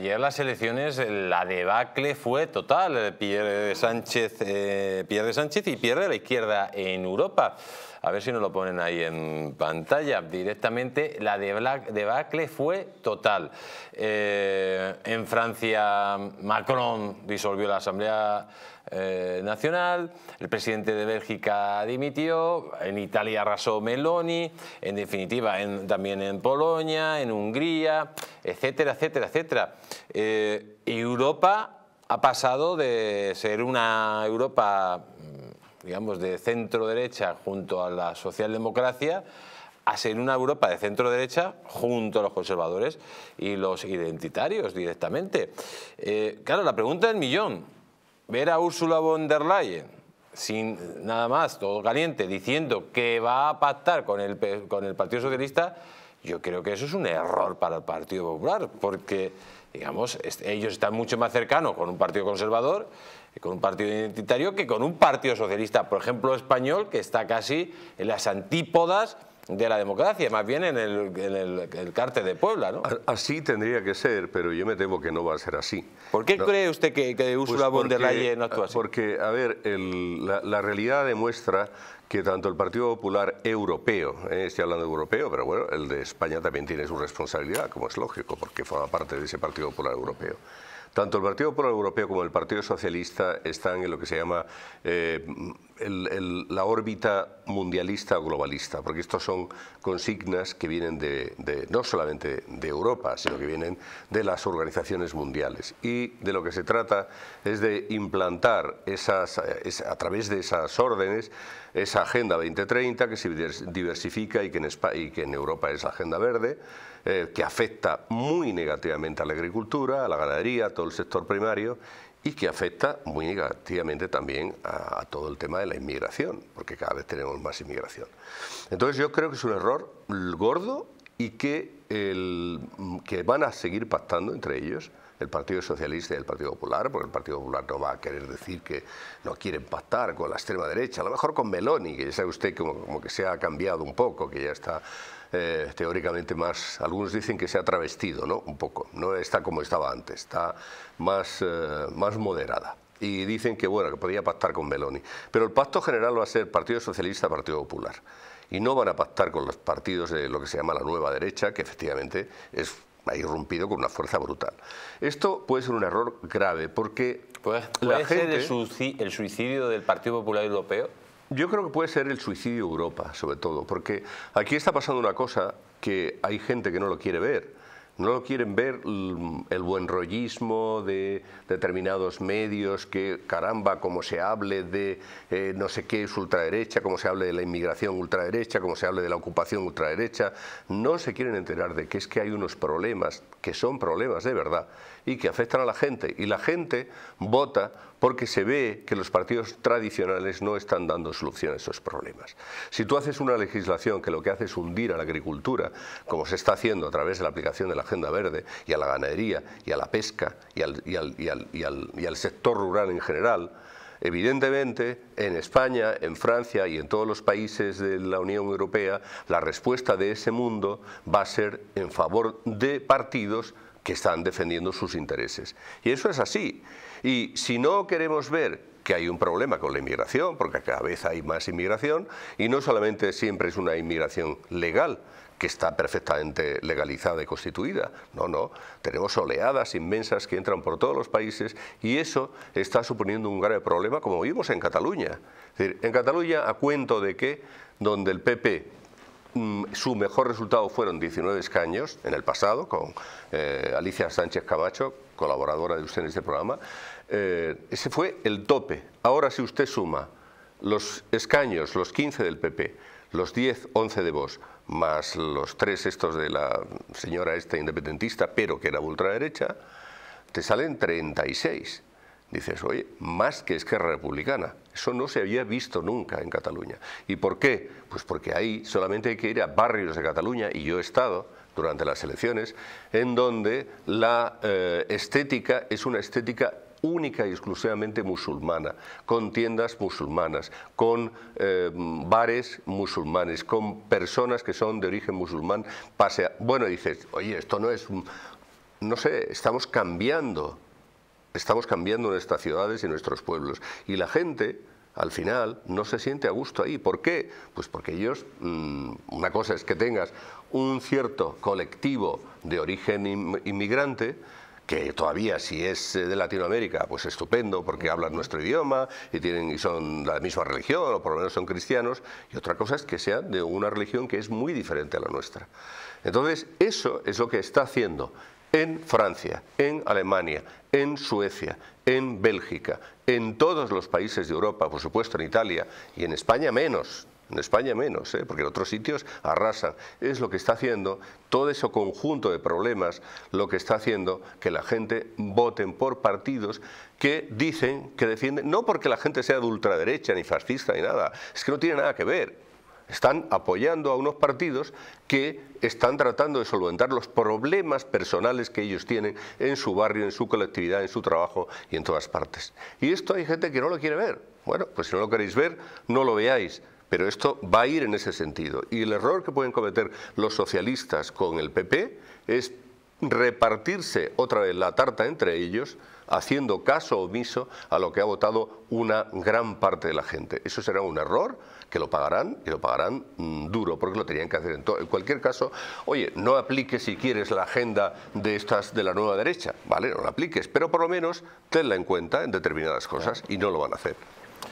Ayer las elecciones, eh, la debacle fue total. Eh, Pierre Sánchez eh, pierde Sánchez y pierde la izquierda en Europa. A ver si nos lo ponen ahí en pantalla. Directamente la debacle fue total. Eh, en Francia, Macron disolvió la Asamblea eh, Nacional, el presidente de Bélgica dimitió, en Italia arrasó Meloni, en definitiva también en Polonia, en Hungría, etcétera, etcétera, etcétera. Eh, Europa ha pasado de ser una Europa mm, digamos, de centro derecha junto a la socialdemocracia a ser una Europa de centro derecha junto a los conservadores y los identitarios directamente. Eh, claro, la pregunta del millón, ver a Ursula von der Leyen sin nada más, todo caliente, diciendo que va a pactar con el, con el Partido Socialista, yo creo que eso es un error para el Partido Popular, porque digamos, ellos están mucho más cercanos con un partido conservador, eh, con un partido identitario, que con un partido socialista, por ejemplo, español, que está casi en las antípodas de la democracia, más bien en el, en de Puebla, ¿no? Así tendría que ser, pero yo me temo que no va a ser así. ¿Por qué cree usted que, que pues Ursula von der Leyen Porque, a ver, la, realidad demuestra que tanto el Partido Popular Europeo, eh, estoy hablando de europeo, pero bueno, el de España también tiene su responsabilidad, como es lógico, porque forma parte de ese Partido Popular Europeo. Tanto el Partido Popular Europeo como el Partido Socialista están en lo que se llama eh, la órbita mundialista o globalista, porque estos son consignas que vienen de, no solamente de Europa, sino que vienen de las organizaciones mundiales. Y de lo que se trata es de implantar esas, a través de esas órdenes esa Agenda 2030 que se diversifica y que en, y que Europa es la Agenda Verde, eh, que afecta muy negativamente a la agricultura, a la ganadería, a todo el sector primario y que afecta muy negativamente también a, todo el tema de la inmigración, porque cada vez tenemos más inmigración. Entonces yo creo que es un error gordo y que, que van a seguir pactando entre ellos el Partido Socialista y el Partido Popular, porque el Partido Popular no va a querer decir que no quieren pactar con la extrema derecha, a lo mejor con Meloni, que ya sabe usted como, que se ha cambiado un poco, que ya está eh, teóricamente más, algunos dicen que se ha travestido, ¿no? Un poco, no está como estaba antes, está más, eh, más moderada y dicen que bueno, que podría pactar con Meloni. Pero el pacto general va a ser Partido Socialista, Partido Popular. Y no van a pactar con los partidos de lo que se llama la nueva derecha, que efectivamente es ha irrumpido con una fuerza brutal. Esto puede ser un error grave porque ¿Puede la gente, ser el suicidio del Partido Popular Europeo? Yo creo que puede ser el suicidio Europa, sobre todo, porque aquí está pasando una cosa que hay gente que no lo quiere ver. No lo quieren ver el buen rollismo de determinados medios que, caramba, como se hable de eh, no sé qué es ultraderecha, como se hable de la inmigración ultraderecha, como se hable de la ocupación ultraderecha, no se quieren enterar de que es que hay unos problemas, que son problemas de verdad, y que afectan a la gente. Y la gente vota porque se ve que los partidos tradicionales no están dando solución a esos problemas. Si tú haces una legislación que lo que hace es hundir a la agricultura, como se está haciendo a través de la aplicación de la Agenda Verde, y a la ganadería, y a la pesca, y al, sector rural en general, Evidentemente, en España, en Francia y en todos los países de la Unión Europea, la respuesta de ese mundo va a ser en favor de partidos que están defendiendo sus intereses. Y eso es así. Y si no queremos ver que hay un problema con la inmigración, porque cada vez hay más inmigración, y no solamente siempre es una inmigración legal, que está perfectamente legalizada y constituida. No, no, tenemos oleadas inmensas que entran por todos los países y eso está suponiendo un grave problema como vimos en Cataluña. en Cataluña, a cuento de que donde el PP Mm, su mejor resultado fueron 19 escaños en el pasado, con eh, Alicia Sánchez Camacho, colaboradora de usted en este programa. Eh, ese fue el tope. Ahora si usted suma los escaños, los 15 del PP, los 10, 11 de vos, más los tres estos de la señora esta independentista, pero que era ultraderecha, te salen 36 dices, oye, más que es Esquerra Republicana. Eso no se había visto nunca en Cataluña. ¿Y por qué? Pues porque ahí solamente hay que ir a barrios de Cataluña, y yo he estado durante las elecciones, en donde la eh, estética es una estética única y exclusivamente musulmana, con tiendas musulmanas, con eh, bares musulmanes, con personas que son de origen musulmán, Bueno, dices, oye, esto no es... No sé, estamos cambiando Estamos cambiando nuestras ciudades y nuestros pueblos. Y la gente, al final no se siente a gusto ahí. ¿Por qué? Pues porque ellos, mm, una cosa es que tengas un cierto colectivo de origen inmigrante, que todavía si es eh, de Latinoamérica, pues estupendo, porque hablan nuestro idioma y, tienen, y son de la misma religión, o por lo menos son cristianos, y otra cosa es que sea de una religión que es muy diferente a la nuestra. Entonces, eso es lo que está haciendo en Francia, en Alemania, en Suecia, en Bélgica, en todos los países de Europa, por supuesto en Italia y en España menos, en España menos, ¿eh? porque en otros sitios arrasan. Es lo que está haciendo todo ese conjunto de problemas, lo que está haciendo que la gente voten por partidos que dicen, que defienden, no porque la gente sea de ultraderecha, ni fascista, ni nada, es que no tiene nada que ver están apoyando a unos partidos que están tratando de solventar los problemas personales que ellos tienen en su barrio, en su colectividad, en su trabajo y en todas partes. Y esto hay gente que no lo quiere ver. Bueno, pues si no lo queréis ver, no lo veáis. Pero esto va a ir en ese sentido. Y el error que pueden cometer los socialistas con el PP es repartirse otra vez la tarta entre ellos, haciendo caso omiso a lo que ha votado una gran parte de la gente. Eso será un error que lo pagarán, y lo pagarán mm, duro, porque lo tenían que hacer. En, en, cualquier caso, oye, no apliques si quieres la agenda de estas de la nueva derecha, ¿vale? No la apliques, pero por lo menos tenla en cuenta en determinadas cosas y no lo van a hacer.